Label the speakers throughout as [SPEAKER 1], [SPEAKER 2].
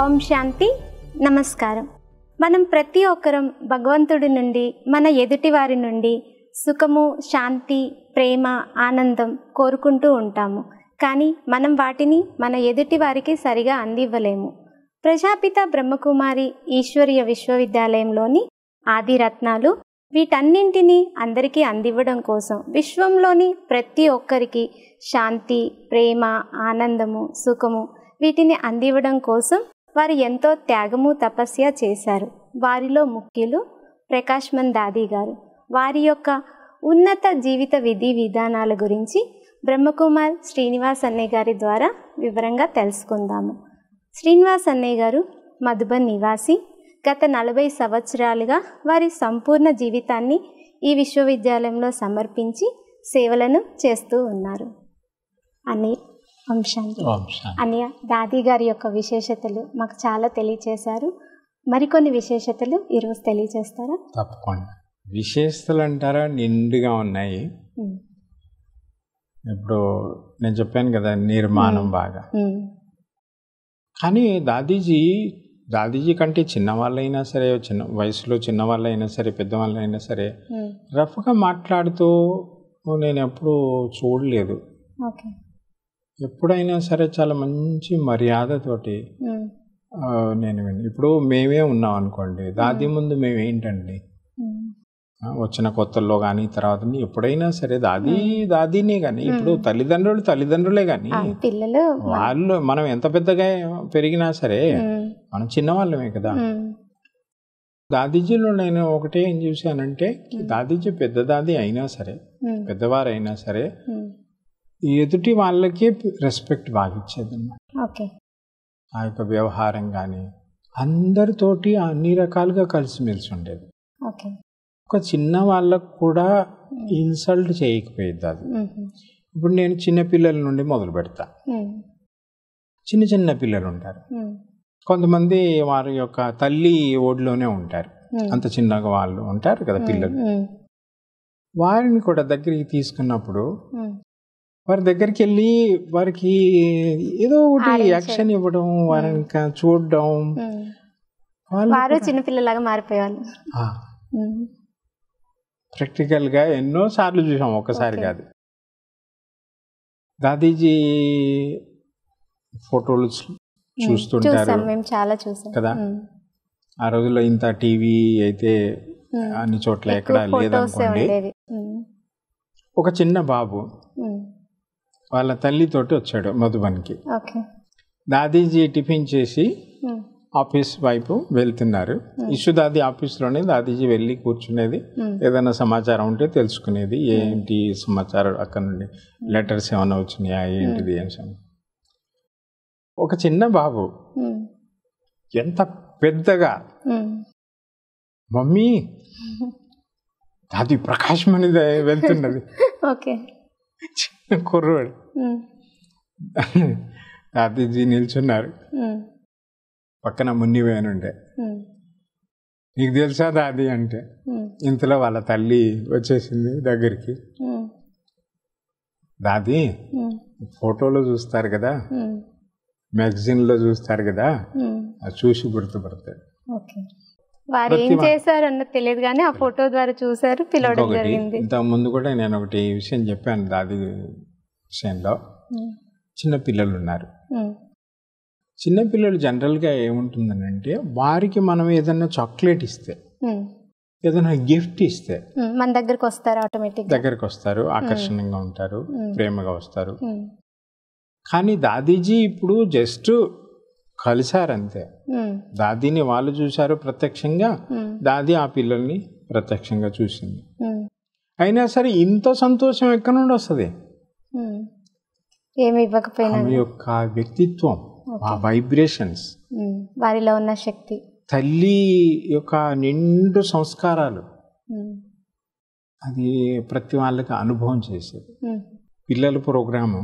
[SPEAKER 1] ఓం శాంతి నమస్కారం మనం ప్రతి ఒక్కరం భగవంతుడి నుండి మన ఎదుటి వారి నుండి సుఖము శాంతి ప్రేమ ఆనందం కోరుకుంటూ ఉంటాము కానీ మనం వాటిని మన ఎదుటి వారికి సరిగా అందివ్వలేము ప్రజాపిత బ్రహ్మకుమారి ఈశ్వరీయ విశ్వవిద్యాలయంలోని ఆదిరత్నాలు వీటన్నింటినీ అందరికీ అందివ్వడం కోసం విశ్వంలోని ప్రతి ఒక్కరికి శాంతి ప్రేమ ఆనందము సుఖము వీటిని అందివ్వడం కోసం వారు ఎంతో త్యాగము తపస్య చేశారు వారిలో ముఖ్యులు ప్రకాశ్మన్ దాదీ గారు వారి యొక్క ఉన్నత జీవిత విధి విధానాల గురించి బ్రహ్మకుమార్ శ్రీనివాస్ అన్నయ్య గారి ద్వారా వివరంగా తెలుసుకుందాము శ్రీనివాస్ అన్నయ్య గారు మధుబన్ నివాసి గత నలభై సంవత్సరాలుగా వారి సంపూర్ణ జీవితాన్ని ఈ విశ్వవిద్యాలయంలో సమర్పించి సేవలను చేస్తూ ఉన్నారు అనిల్ వంశాంతి అన్నయ్య దాది గారి యొక్క విశేషతలు మాకు చాలా తెలియచేశారు మరికొన్ని విశేషతలు ఈరోజు తెలియచేస్తారా
[SPEAKER 2] తప్పకుండా విశేషతలు అంటారా నిండుగా ఉన్నాయి ఇప్పుడు నేను చెప్పాను కదా నిర్మాణం బాగా కానీ దాదీజీ దాదీజీ కంటే చిన్నవాళ్ళైనా సరే చిన్న వయసులో చిన్నవాళ్ళైనా సరే పెద్దవాళ్ళైనా సరే రఫ్గా మాట్లాడుతూ నేను ఎప్పుడూ చూడలేదు ఎప్పుడైనా సరే చాలా మంచి మర్యాదతోటి నేను ఇప్పుడు మేమే ఉన్నాం అనుకోండి దాది ముందు మేము ఏంటండి వచ్చిన కొత్తల్లో కానీ తర్వాత ఎప్పుడైనా సరే దాది దాదీనే కానీ ఇప్పుడు తల్లిదండ్రులు తల్లిదండ్రులే కానీ పిల్లలు వాళ్ళు మనం ఎంత పెద్దగా పెరిగినా సరే మనం చిన్నవాళ్ళమే కదా దాదీజీలో నేను ఒకటే ఏం చూశానంటే దాదీజీ పెద్ద దాది అయినా సరే పెద్దవారైనా సరే ఎదుటి వాళ్ళకే రెస్పెక్ట్ బాగా ఇచ్చేదన్నమాట ఆ యొక్క వ్యవహారం కానీ అందరితోటి అన్ని రకాలుగా కలిసిమెలిసి ఉండేది ఒక చిన్న వాళ్ళకు కూడా ఇన్సల్ట్ చేయకపోయేది అది ఇప్పుడు నేను చిన్న పిల్లల నుండి మొదలు పెడతా చిన్న చిన్న పిల్లలు ఉంటారు కొంతమంది వారి యొక్క తల్లి ఓడిలోనే ఉంటారు అంత చిన్నగా వాళ్ళు ఉంటారు కదా పిల్లలు వారిని కూడా దగ్గరికి తీసుకున్నప్పుడు వారి దగ్గరికి వెళ్ళి వారికి ఏదో ఒకటి యాక్షన్ ఇవ్వడం వారిని చూడడం వారు
[SPEAKER 1] చిన్నపిల్లలాగా మారిపోయేవాళ్ళు
[SPEAKER 2] ప్రాక్టికల్ గా ఎన్నో సార్లు చూసాం ఒకసారి కాదు దాదీజీ ఫోటోలు చూస్తుంటారు
[SPEAKER 1] మేము చాలా చూసాం కదా
[SPEAKER 2] ఆ రోజుల్లో ఇంత టీవీ అయితే అన్ని చోట్ల ఎక్కడ లేదనుకోండి ఒక చిన్న బాబు వాళ్ళ తల్లితోటి వచ్చాడు మధుబన్కి దాదీజీ టిఫిన్ చేసి ఆఫీస్ వైపు వెళ్తున్నారు ఇషు దాది ఆఫీస్లోనే దాదీజీ వెళ్ళి కూర్చునేది ఏదైనా సమాచారం ఉంటే తెలుసుకునేది ఏంటి సమాచారం అక్కడ నుండి లెటర్స్ ఏమైనా వచ్చినాయా ఏంటిది ఏం ఒక చిన్న బాబు ఎంత పెద్దగా మమ్మీ దాది ప్రకాశం అనేది వెళ్తున్నది చిన్న కుర్రోడు తాతీజీ నిల్చున్నారు పక్కన మున్ని వేయను నీకు తెలుసా దాది అంటే ఇంతలో వాళ్ళ తల్లి వచ్చేసింది దగ్గరికి దాది ఫోటోలో చూస్తారు కదా మ్యాగజైన్లో చూస్తారు కదా అది చూసి గుర్తుపడతాడు
[SPEAKER 1] వారు ఏం చేశారు అన్నది తెలియదు కానీ ఆ ఫోటో ద్వారా చూశారు
[SPEAKER 2] పిలవడం జరిగింది ఇంత ముందు కూడా నేను ఒకటి విషయం చెప్పాను దాది విషయంలో చిన్న పిల్లలు ఉన్నారు చిన్న పిల్లలు జనరల్గా అంటే వారికి మనం ఏదైనా చాక్లెట్ ఇస్తే ఏదైనా గిఫ్ట్ ఇస్తే
[SPEAKER 1] మన దగ్గరకు వస్తారు ఆటోమేటిక్
[SPEAKER 2] దగ్గరకు వస్తారు ఆకర్షణీయంగా ఉంటారు ప్రేమగా వస్తారు కానీ దాదీజీ ఇప్పుడు జస్ట్ కలిశారంతే దాదీని వాళ్ళు చూశారు ప్రత్యక్షంగా దాది ఆ పిల్లల్ని ప్రత్యక్షంగా చూసింది అయినా సరే ఇంత సంతోషం ఎక్కడ నుండి వస్తుంది
[SPEAKER 1] ఏమి ఇవ్వకపోయినా
[SPEAKER 2] యొక్క వ్యక్తిత్వం ఆ వైబ్రేషన్స్
[SPEAKER 1] వారిలో ఉన్న
[SPEAKER 3] శక్తి
[SPEAKER 2] తల్లి యొక్క నిండు సంస్కారాలు అది ప్రతి వాళ్ళకి అనుభవం చేసేది పిల్లల ప్రోగ్రాము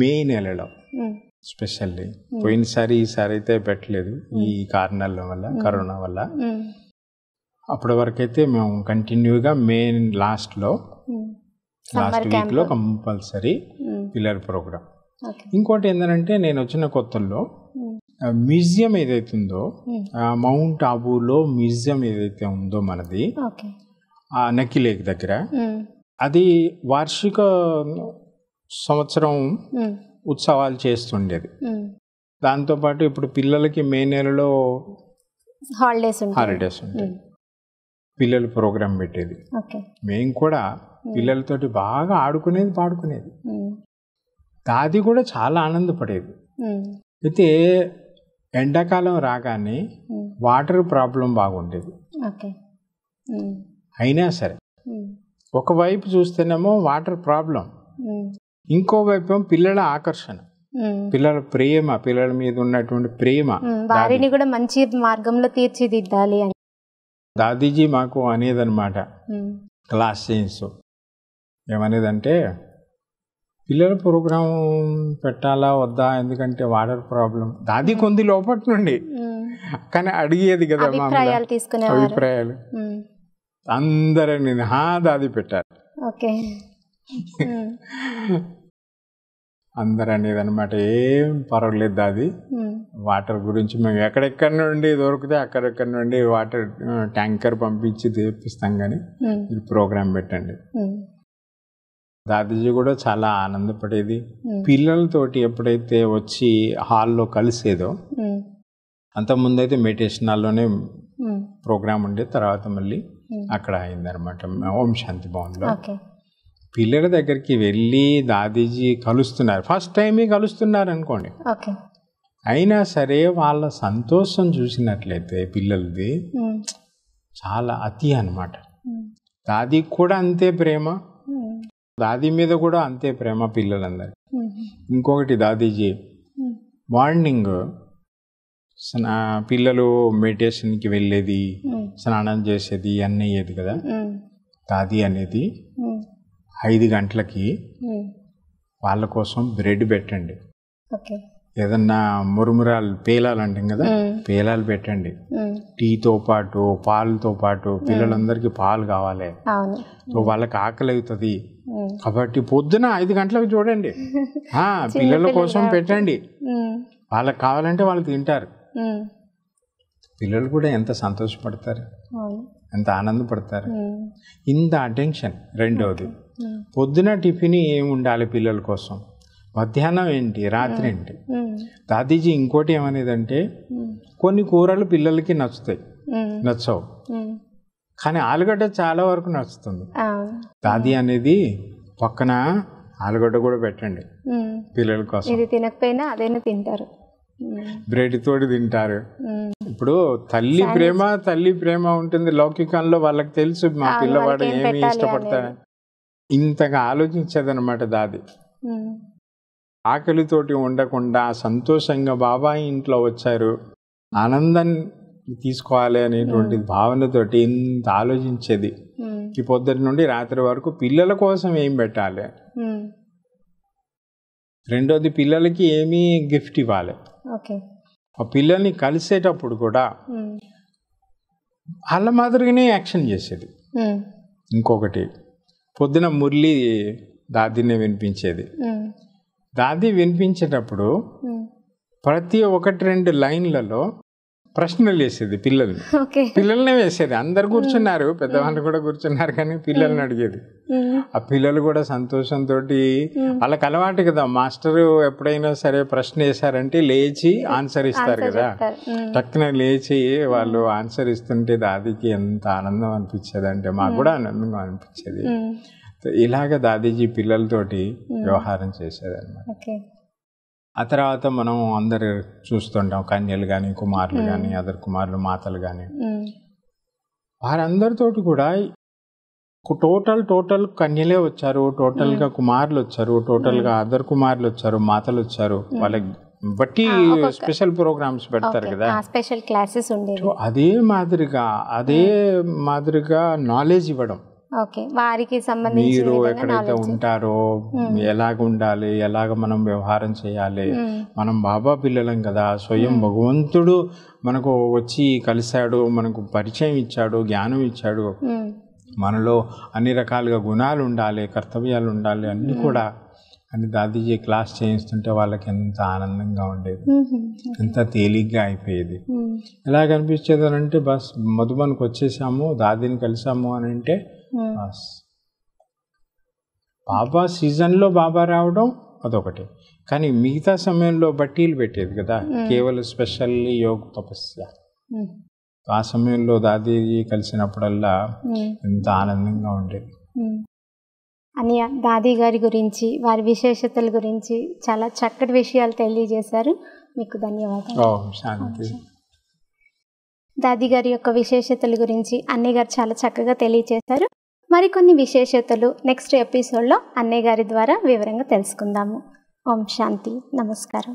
[SPEAKER 2] మే నెలలో స్పెషల్లీ పోయినసారి ఈసారి అయితే పెట్టలేదు ఈ కారణాల వల్ల కరోనా వల్ల అప్పటి వరకు అయితే మేము కంటిన్యూగా మే లాస్ట్లో లాస్ట్ వీక్లో కంపల్సరీ పిల్లర్ ప్రోగ్రామ్ ఇంకోటి ఏంటంటే నేను వచ్చిన కొత్తల్లో మ్యూజియం ఏదైతే ఉందో మౌంట్ ఆబూలో మ్యూజియం ఏదైతే ఉందో మనది ఆ నక్కి లేక్ దగ్గర అది వార్షిక సంవత్సరం ఉత్సవాలు చేస్తుండేది దాంతోపాటు ఇప్పుడు పిల్లలకి మే నెలలో
[SPEAKER 1] హాలిడేస్ హాలిడేస్
[SPEAKER 2] ఉంటాయి పిల్లలు ప్రోగ్రాం పెట్టేది మేము కూడా పిల్లలతోటి బాగా ఆడుకునేది పాడుకునేది దాది కూడా చాలా ఆనందపడేది అయితే ఎండాకాలం రాగానే వాటర్ ప్రాబ్లం బాగుండేది అయినా సరే ఒకవైపు చూస్తేనేమో వాటర్ ప్రాబ్లం ఇంకోవైపు పిల్లల ఆకర్షణ పిల్లల ప్రేమ పిల్లల మీద ఉన్నటువంటి ప్రేమ వారిని
[SPEAKER 1] కూడా మంచి మార్గంలో తీర్చిదిద్దాలి అని
[SPEAKER 2] దాదీజీ మాకు అనేదన్నమాట క్లాస్ సైన్స్ ఏమనేదంటే పిల్లల ప్రోగ్రాం పెట్టాలా వద్దా ఎందుకంటే వాటర్ ప్రాబ్లం దాది కొంది లోపటి నుండి కానీ అడిగేది కదా మా అభిప్రాయాలు అందరూ నేను హా దాది పెట్టారు అందరూ అనేదన్నమాట ఏం పర్వాలేదు అది వాటర్ గురించి మేము ఎక్కడెక్కడి నుండి దొరికితే అక్కడెక్కడి నుండి వాటర్ ట్యాంకర్ పంపించి తెప్పిస్తాం కానీ మీరు ప్రోగ్రాం పెట్టండి దాదాజీ కూడా చాలా ఆనందపడేది పిల్లలతోటి ఎప్పుడైతే వచ్చి హాల్లో కలిసేదో అయితే మెడిటేషన్ హాల్లోనే ప్రోగ్రామ్ ఉండే తర్వాత మళ్ళీ అక్కడ అయిందనమాట ఓం శాంతి భవన్లో పిల్లల దగ్గరికి వెళ్ళి దాదీజీ కలుస్తున్నారు ఫస్ట్ టైమే కలుస్తున్నారు అనుకోండి అయినా సరే వాళ్ళ సంతోషం చూసినట్లయితే పిల్లలది చాలా అతి అనమాట దాదీకి కూడా అంతే ప్రేమ దాది మీద కూడా అంతే ప్రేమ పిల్లలందరి ఇంకొకటి దాదీజీ మార్నింగ్ స్నా పిల్లలు మెడిటేషన్కి వెళ్ళేది స్నానం చేసేది అన్నయ్యేది కదా దాది అనేది ఐదు గంటలకి వాళ్ళ కోసం బ్రెడ్ పెట్టండి ఏదన్నా మురుమురాలు పేలాలు అంటాం కదా పేలాలు పెట్టండి టీతో పాటు పాలతో పాటు పిల్లలందరికీ పాలు కావాలి వాళ్ళకి ఆకలి అవుతుంది కాబట్టి పొద్దున ఐదు గంటలకు చూడండి పిల్లల కోసం పెట్టండి వాళ్ళకి కావాలంటే వాళ్ళు తింటారు పిల్లలు కూడా ఎంత సంతోషపడతారు ఎంత ఆనందపడతారు ఇంత అటెన్షన్ రెండవది పొద్దున టిఫిన్ ఏమి ఉండాలి పిల్లల కోసం మధ్యాహ్నం ఏంటి రాత్రి ఏంటి దాదీజీ ఇంకోటి ఏమనేదంటే కొన్ని కూరలు పిల్లలకి నచ్చుతాయి నచ్చవు కానీ ఆలుగడ్డ చాలా వరకు నచ్చుతుంది దాది అనేది పక్కన ఆలుగడ్డ కూడా పెట్టండి పిల్లల కోసం ఇది
[SPEAKER 1] తినకపోయినా అదైనా తింటారు
[SPEAKER 2] బ్రెడ్ తోటి తింటారు ఇప్పుడు తల్లి ప్రేమ తల్లి ప్రేమ ఉంటుంది లౌకికంలో వాళ్ళకి తెలుసు మా పిల్లవాడు ఏమి ఇష్టపడతాడు ఇంతగా ఆలోచించదనమాట దాది ఆకలితోటి ఉండకుండా సంతోషంగా బాబాయి ఇంట్లో వచ్చారు ఆనందం తీసుకోవాలి అనేటువంటి భావనతోటి ఇంత ఆలోచించేది ఈ పొద్దుటి నుండి రాత్రి వరకు పిల్లల కోసం ఏం పెట్టాలి రెండోది పిల్లలకి ఏమీ గిఫ్ట్ ఇవ్వాలి ఆ పిల్లల్ని కలిసేటప్పుడు కూడా వాళ్ళ మాదిరిగానే యాక్షన్ చేసేది ఇంకొకటి పొద్దున మురళి దాదినే వినిపించేది దాది వినిపించేటప్పుడు ప్రతి ఒకటి రెండు లైన్లలో ప్రశ్నలు వేసేది పిల్లల్ని పిల్లల్నే వేసేది అందరు కూర్చున్నారు పెద్దవాళ్ళు కూడా కూర్చున్నారు కానీ పిల్లల్ని అడిగేది ఆ పిల్లలు కూడా సంతోషంతో వాళ్ళకి అలవాటు కదా మాస్టర్ ఎప్పుడైనా సరే ప్రశ్న వేశారంటే లేచి ఆన్సర్ ఇస్తారు కదా టక్కున లేచి వాళ్ళు ఆన్సర్ ఇస్తుంటే దాదికి ఎంత ఆనందం అనిపించేది అంటే మాకు కూడా ఆనందంగా అనిపించేది ఇలాగ దాదీజీ పిల్లలతోటి వ్యవహారం చేసేదన్నమాట ఆ తర్వాత మనం అందరు చూస్తుంటాం కన్యలు కానీ కుమారులు కానీ అదర్ కుమారులు మాతలు కానీ వారందరితోటి కూడా టోటల్ టోటల్ కన్యలే వచ్చారు టోటల్గా కుమారులు వచ్చారు టోటల్గా అదర్ కుమారులు వచ్చారు మాతలు వచ్చారు వాళ్ళకి బట్టి స్పెషల్ ప్రోగ్రామ్స్ పెడతారు కదా
[SPEAKER 1] స్పెషల్ క్లాసెస్
[SPEAKER 2] అదే మాదిరిగా అదే మాదిరిగా నాలెడ్జ్ ఇవ్వడం
[SPEAKER 1] ఓకే వారికి సంబంధించి మీరు ఎక్కడైతే
[SPEAKER 2] ఉంటారో ఎలాగ ఉండాలి ఎలాగ మనం వ్యవహారం చేయాలి మనం బాబా పిల్లలం కదా స్వయం భగవంతుడు మనకు వచ్చి కలిశాడు మనకు పరిచయం ఇచ్చాడు జ్ఞానం ఇచ్చాడు మనలో అన్ని రకాలుగా గుణాలు ఉండాలి కర్తవ్యాలు ఉండాలి అన్నీ కూడా అని దాదీజీ క్లాస్ చేయిస్తుంటే వాళ్ళకి ఎంత ఆనందంగా ఉండేది ఎంత తేలిగ్గా అయిపోయేది ఎలా కనిపించేది అని అంటే బస్ మధుబన్కి వచ్చేసాము దాదీని కలిసాము అని అంటే Hmm. బాబా సీజన్లో బాబా రావడం అదొకటి కానీ మిగతా సమయంలో బట్టీలు పెట్టేది కదా hmm. కేవలం స్పెషల్లీ యోగ తపస్య hmm. ఆ సమయంలో దాదీ కలిసినప్పుడల్లా ఎంత ఆనందంగా ఉండేది
[SPEAKER 1] అని దాదీ గారి గురించి వారి విశేషతల గురించి చాలా చక్కటి విషయాలు తెలియజేశారు మీకు ధన్యవాదాలు దాదీ దాది గారి యొక్క విశేషతల గురించి అన్నయ్య గారు చాలా చక్కగా తెలియజేశారు మరికొన్ని విశేషతలు నెక్స్ట్ ఎపిసోడ్లో అన్నయ్య గారి ద్వారా వివరంగా తెలుసుకుందాము ఓం శాంతి నమస్కారం